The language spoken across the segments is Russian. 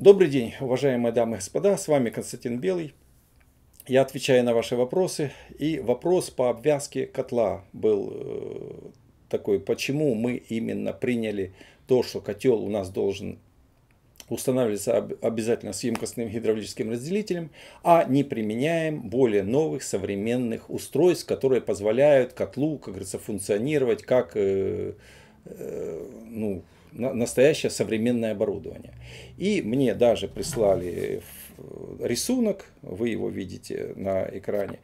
Добрый день, уважаемые дамы и господа, с вами Константин Белый. Я отвечаю на ваши вопросы. И вопрос по обвязке котла был э, такой, почему мы именно приняли то, что котел у нас должен устанавливаться обязательно с емкостным гидравлическим разделителем, а не применяем более новых современных устройств, которые позволяют котлу, как говорится, функционировать как э, э, ну, настоящее современное оборудование. И мне даже прислали э, рисунок, вы его видите на экране,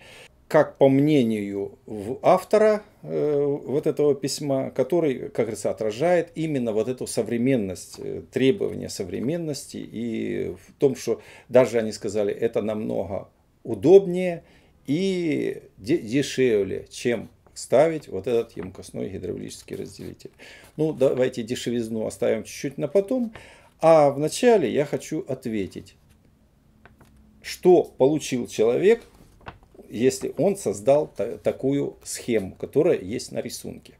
как по мнению автора э, вот этого письма, который, как говорится, отражает именно вот эту современность, э, требования современности и в том, что даже они сказали, это намного удобнее и дешевле, чем ставить вот этот емкостной гидравлический разделитель. Ну, давайте дешевизну оставим чуть-чуть на потом. А вначале я хочу ответить, что получил человек, если он создал такую схему, которая есть на рисунке.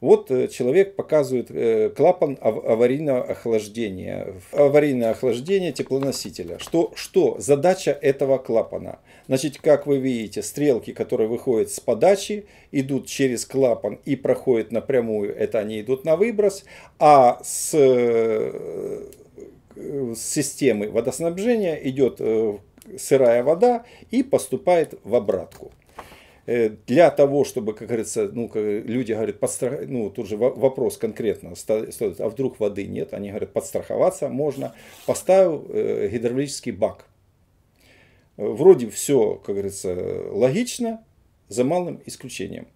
Вот э, человек показывает э, клапан аварийного охлаждения, аварийное охлаждение теплоносителя. Что, что задача этого клапана? Значит, как вы видите, стрелки, которые выходят с подачи, идут через клапан и проходят напрямую, это они идут на выброс, а с, э, с системы водоснабжения идет сырая вода и поступает в обратку. Э, для того, чтобы, как говорится, ну, как люди говорят, подстрах... ну, тут же вопрос конкретно стоит, а вдруг воды нет? Они говорят, подстраховаться можно. Поставил э, гидравлический бак. Вроде все, как говорится, логично, за малым исключением.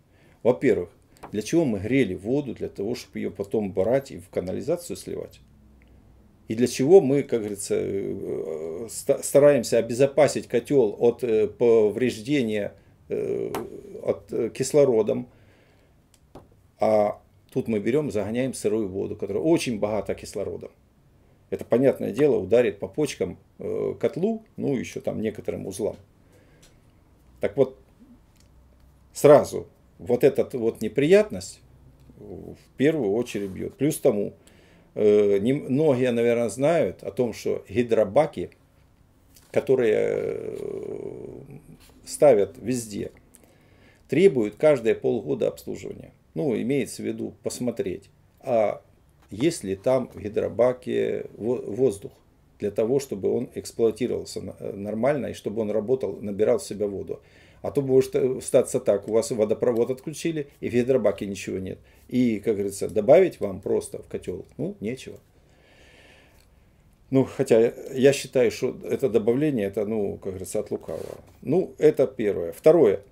Во-первых, для чего мы грели воду? Для того, чтобы ее потом брать и в канализацию сливать. И для чего мы, как говорится, э, стараемся обезопасить котел от повреждения Э, от, э, кислородом. А тут мы берем, загоняем сырую воду, которая очень богата кислородом. Это, понятное дело, ударит по почкам э, котлу, ну, еще там некоторым узлам. Так вот, сразу вот эта вот неприятность в первую очередь бьет. Плюс тому, многие, наверное, знают о том, что гидробаки, которые ставят везде. Требуют каждые полгода обслуживания. Ну, имеется в виду посмотреть, а есть ли там в гидробаке воздух для того, чтобы он эксплуатировался э, нормально и чтобы он работал, набирал в себя воду. А то может э, статься так, у вас водопровод отключили, и в гидробаке ничего нет. И, как говорится, добавить вам просто в котел, ну, нечего. Ну, хотя я считаю, что это добавление, это, ну, как говорится, от лукавого. Ну, это первое. Второе.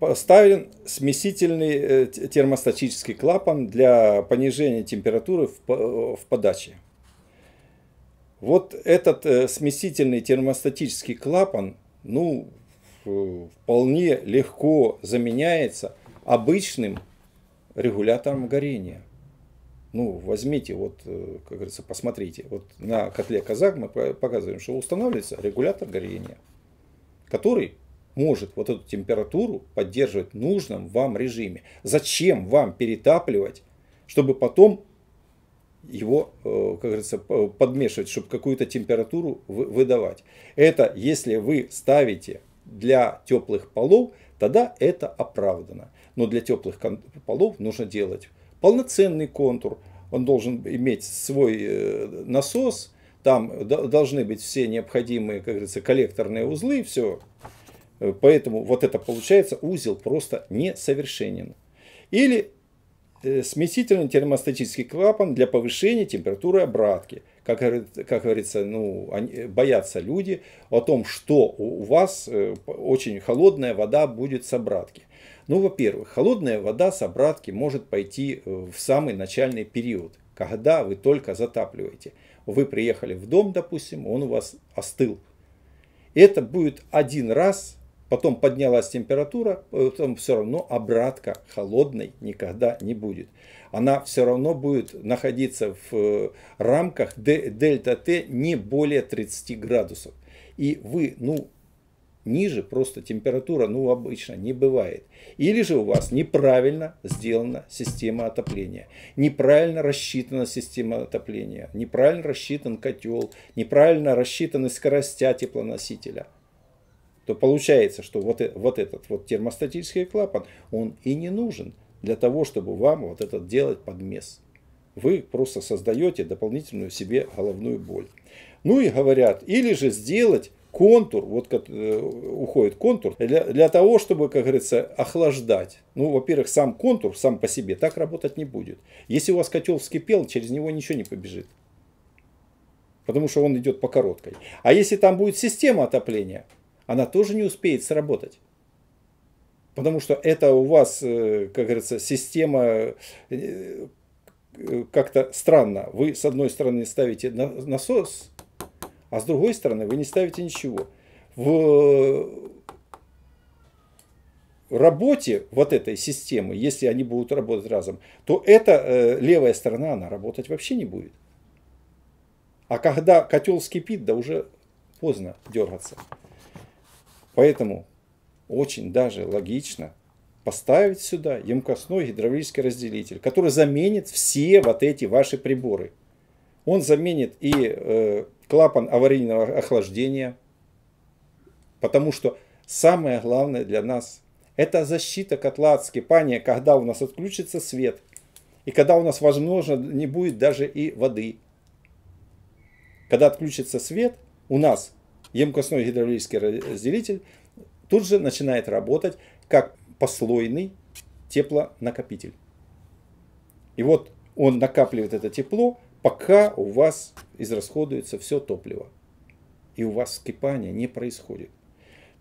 Поставлен смесительный э, термостатический клапан для понижения температуры в, э, в подаче. Вот этот э, смесительный термостатический клапан, ну, вполне легко заменяется обычным регулятором горения – ну, возьмите, вот, э, как говорится, посмотрите. Вот на котле казак мы показываем, что устанавливается регулятор горения, который может вот эту температуру поддерживать в нужном вам режиме. Зачем вам перетапливать, чтобы потом его, э, как говорится, подмешивать, чтобы какую-то температуру выдавать. Это если вы ставите для теплых полов, тогда это оправдано. Но для теплых полов нужно делать полноценный контур, он должен иметь свой э, насос, там должны быть все необходимые, как говорится, коллекторные узлы, все. Э, поэтому вот это получается, узел просто несовершенен. Или э, смесительный термостатический клапан для повышения температуры обратки – как, как говорится, ну, они, э, боятся люди о том, что у вас э, очень холодная вода будет с обратки. Ну, во-первых, холодная вода с обратки может пойти э, в самый начальный период, когда вы только затапливаете. Вы приехали в дом, допустим, он у вас остыл. Это будет один раз потом поднялась температура, потом все равно обратка холодной никогда не будет. Она все равно будет находиться в э, рамках дельта Т не более 30 градусов. И вы, ну, ниже просто температура, ну, обычно не бывает. Или же у вас неправильно сделана система отопления, неправильно рассчитана система отопления, неправильно рассчитан котел, неправильно рассчитаны скоростя теплоносителя то получается, что вот, э, вот этот вот термостатический клапан, он и не нужен для того, чтобы вам вот это делать подмес. Вы просто создаете дополнительную себе головную боль. Ну и говорят, или же сделать контур, вот как, э, уходит контур, для, для того, чтобы, как говорится, охлаждать. Ну, во-первых, сам контур сам по себе так работать не будет. Если у вас котел вскипел, через него ничего не побежит. Потому что он идет по короткой. А если там будет система отопления, она тоже не успеет сработать. Потому что это у вас, э, как говорится, система э, э, как-то странно. Вы с одной стороны ставите насос, а с другой стороны вы не ставите ничего. В работе вот этой системы, если они будут работать разом, то эта левая сторона, она работать вообще не будет. А когда котел скипит, да уже поздно дергаться. Поэтому очень даже логично поставить сюда емкостной гидравлический разделитель, который заменит все вот эти ваши приборы. Он заменит и э, клапан аварийного охлаждения, потому что самое главное для нас – это защита котла от скипания, когда у нас отключится свет и когда у нас, возможно, не будет даже и воды. Когда отключится свет, у нас емкостной гидравлический разделитель тут же начинает работать как послойный теплонакопитель. И вот он накапливает это тепло, пока у вас израсходуется все топливо. И у вас вскипание не происходит.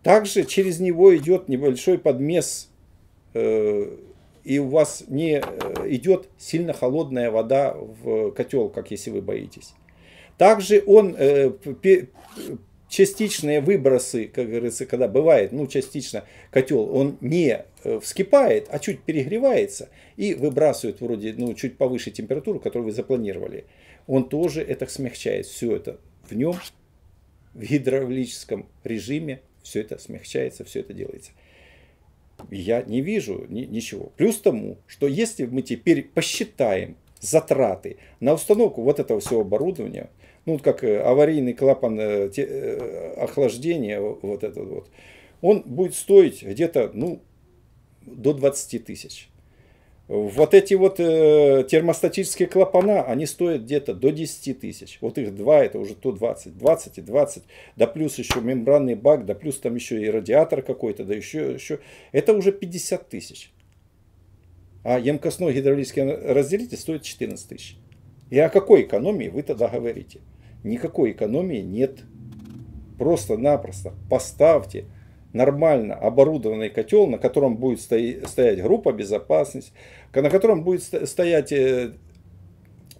Также через него идет небольшой подмес, э, и у вас не э, идет сильно холодная вода в котел, как если вы боитесь. Также он э, частичные выбросы, как говорится, когда бывает, ну, частично котел, он не э, вскипает, а чуть перегревается и выбрасывает вроде, ну, чуть повыше температуру, которую вы запланировали. Он тоже это смягчает. Все это в нем, в гидравлическом режиме, все это смягчается, все это делается. Я не вижу ни, ничего. Плюс тому, что если мы теперь посчитаем затраты на установку вот этого всего оборудования – ну, как э, аварийный клапан э, э, охлаждения, вот этот вот, он будет стоить где-то, ну, до 20 тысяч. Вот эти вот э, термостатические клапана, они стоят где-то до 10 тысяч. Вот их два, это уже то 20. 20 и 20. Да плюс еще мембранный бак, да плюс там еще и радиатор какой-то, да еще, еще. Это уже 50 тысяч. А емкостной гидравлический разделитель стоит 14 тысяч. И о какой экономии вы тогда говорите? никакой экономии нет. Просто-напросто поставьте нормально оборудованный котел, на котором будет стоять группа безопасности, на котором будет стоять, э,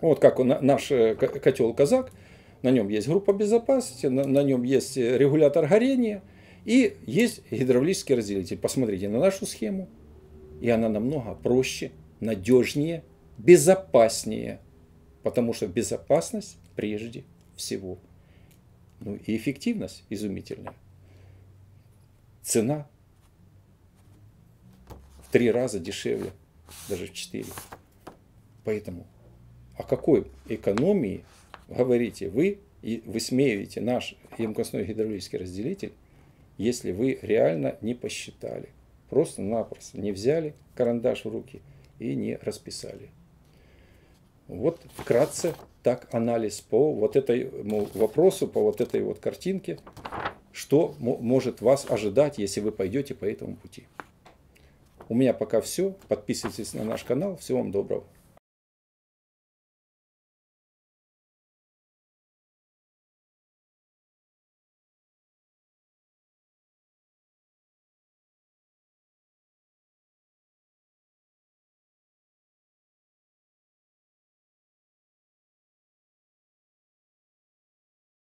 вот как наш э, котел «Казак», на нем есть группа безопасности, на, на нем есть э, регулятор горения и есть гидравлический разделитель. Посмотрите на нашу схему, и она намного проще, надежнее, безопаснее, потому что безопасность прежде всего. Ну и эффективность изумительная. Цена в три раза дешевле, даже в четыре. Поэтому о какой экономии говорите вы и высмеиваете наш емкостной гидравлический разделитель, если вы реально не посчитали? Просто-напросто не взяли карандаш в руки и не расписали. Вот вкратце так анализ по вот этому вопросу, по вот этой вот картинке, что может вас ожидать, если вы пойдете по этому пути. У меня пока все. Подписывайтесь на наш канал. Всего вам доброго.